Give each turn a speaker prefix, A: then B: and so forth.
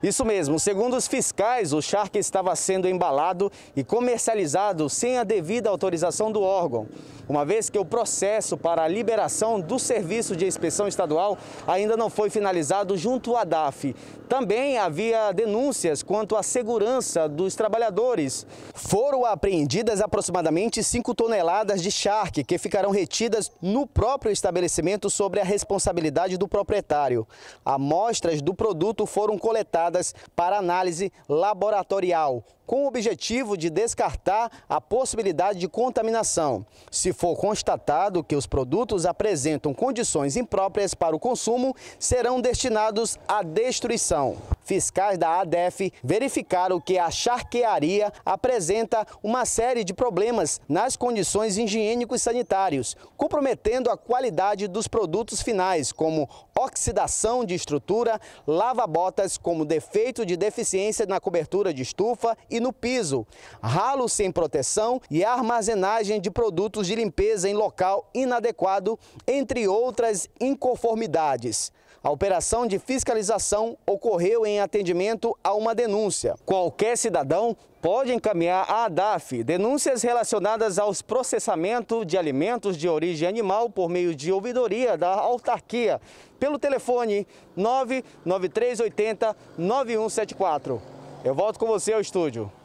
A: Isso mesmo, segundo os fiscais, o charque estava sendo embalado e comercializado sem a devida autorização do órgão, uma vez que o processo para a liberação do serviço de inspeção estadual ainda não foi finalizado junto à DAF. Também havia denúncias quanto à segurança dos trabalhadores. Foram apreendidas aproximadamente 5 toneladas de charque, que ficarão retidas no próprio estabelecimento sobre a responsabilidade do proprietário. Amostras do produto foram coletadas para análise laboratorial, com o objetivo de descartar a possibilidade de contaminação. Se for constatado que os produtos apresentam condições impróprias para o consumo, serão destinados à destruição fiscais da ADEF verificaram que a charquearia apresenta uma série de problemas nas condições higiênicos sanitários, comprometendo a qualidade dos produtos finais, como oxidação de estrutura, lava-botas como defeito de deficiência na cobertura de estufa e no piso, ralo sem proteção e armazenagem de produtos de limpeza em local inadequado, entre outras inconformidades. A operação de fiscalização ocorreu em atendimento a uma denúncia. Qualquer cidadão pode encaminhar à ADAF denúncias relacionadas aos processamentos de alimentos de origem animal por meio de ouvidoria da autarquia pelo telefone 99380 9174. Eu volto com você ao estúdio.